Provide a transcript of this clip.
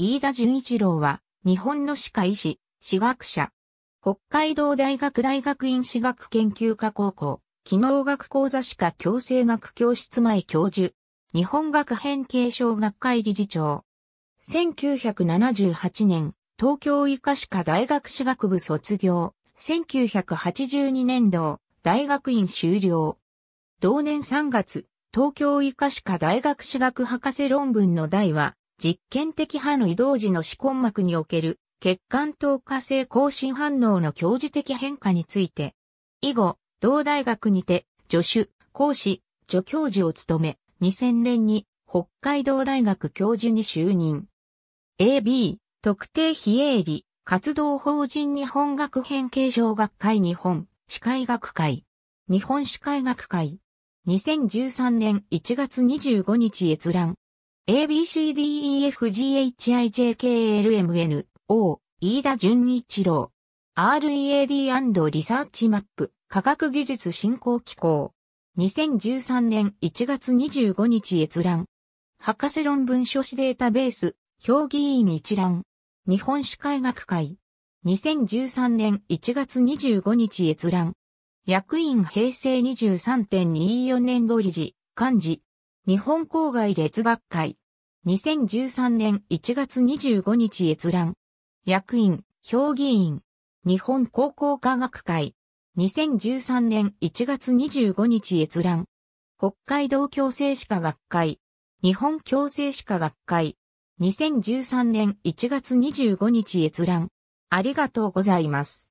飯田純一郎は、日本の歯科医師、歯学者。北海道大学大学院歯学研究科高校、機能学講座歯科矯正学教室前教授。日本学編継承学会理事長。1978年、東京医科歯科大学歯学部卒業。1982年度、大学院修了。同年3月、東京医科歯科大学歯学博士論文の題は、実験的派の移動時の視根膜における血管透過性更新反応の強磁的変化について、以後、同大学にて助手、講師、助教授を務め、2000年に北海道大学教授に就任。AB、特定非営利、活動法人日本学編継承学会日本、歯科医学会。日本歯科医学会。2013年1月25日閲覧。ABCDEFGHIJKLMN、O、飯田純一郎。READ& リサーチマップ、科学技術振興機構。2013年1月25日閲覧。博士論文書士データベース、評議員一覧。日本史会学会。2013年1月25日閲覧。役員平成23.24年度理事、幹事。日本郊外列学会。2013年1月25日閲覧。役員、評議員、日本高校科学会。2013年1月25日閲覧。北海道共生歯科学会。日本共生歯科学会。2013年1月25日閲覧。ありがとうございます。